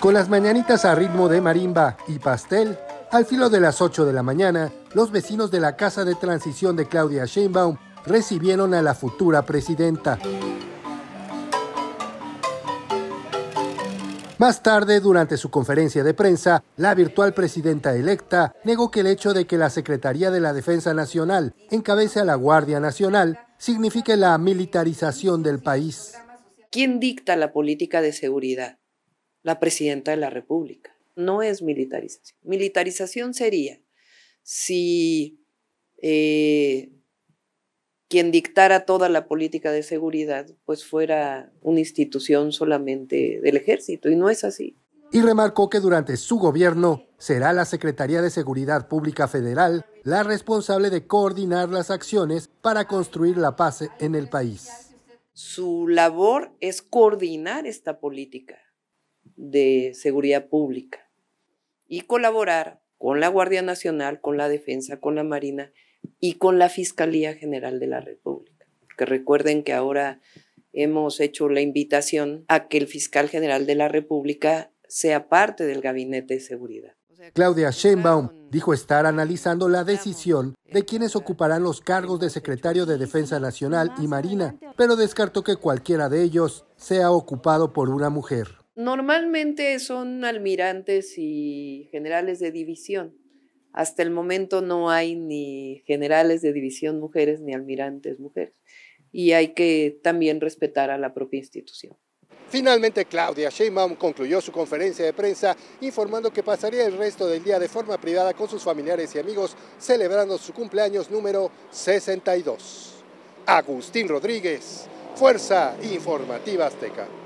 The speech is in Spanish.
Con las mañanitas a ritmo de marimba y pastel, al filo de las 8 de la mañana, los vecinos de la Casa de Transición de Claudia Sheinbaum recibieron a la futura presidenta. Más tarde, durante su conferencia de prensa, la virtual presidenta electa negó que el hecho de que la Secretaría de la Defensa Nacional encabece a la Guardia Nacional signifique la militarización del país. ¿Quién dicta la política de seguridad? La presidenta de la República. No es militarización. Militarización sería si eh, quien dictara toda la política de seguridad pues fuera una institución solamente del ejército y no es así. Y remarcó que durante su gobierno será la Secretaría de Seguridad Pública Federal la responsable de coordinar las acciones para construir la paz en el país. Su labor es coordinar esta política de seguridad pública y colaborar con la Guardia Nacional, con la Defensa, con la Marina y con la Fiscalía General de la República. Que recuerden que ahora hemos hecho la invitación a que el fiscal general de la República sea parte del gabinete de seguridad. Claudia Sheinbaum dijo estar analizando la decisión de eh, quienes ocuparán los cargos de secretario de Defensa Nacional y Marina, pero descartó que cualquiera de ellos sea ocupado por una mujer. Normalmente son almirantes y generales de división. Hasta el momento no hay ni generales de división mujeres ni almirantes mujeres. Y hay que también respetar a la propia institución. Finalmente, Claudia Sheinbaum concluyó su conferencia de prensa informando que pasaría el resto del día de forma privada con sus familiares y amigos celebrando su cumpleaños número 62. Agustín Rodríguez, Fuerza Informativa Azteca.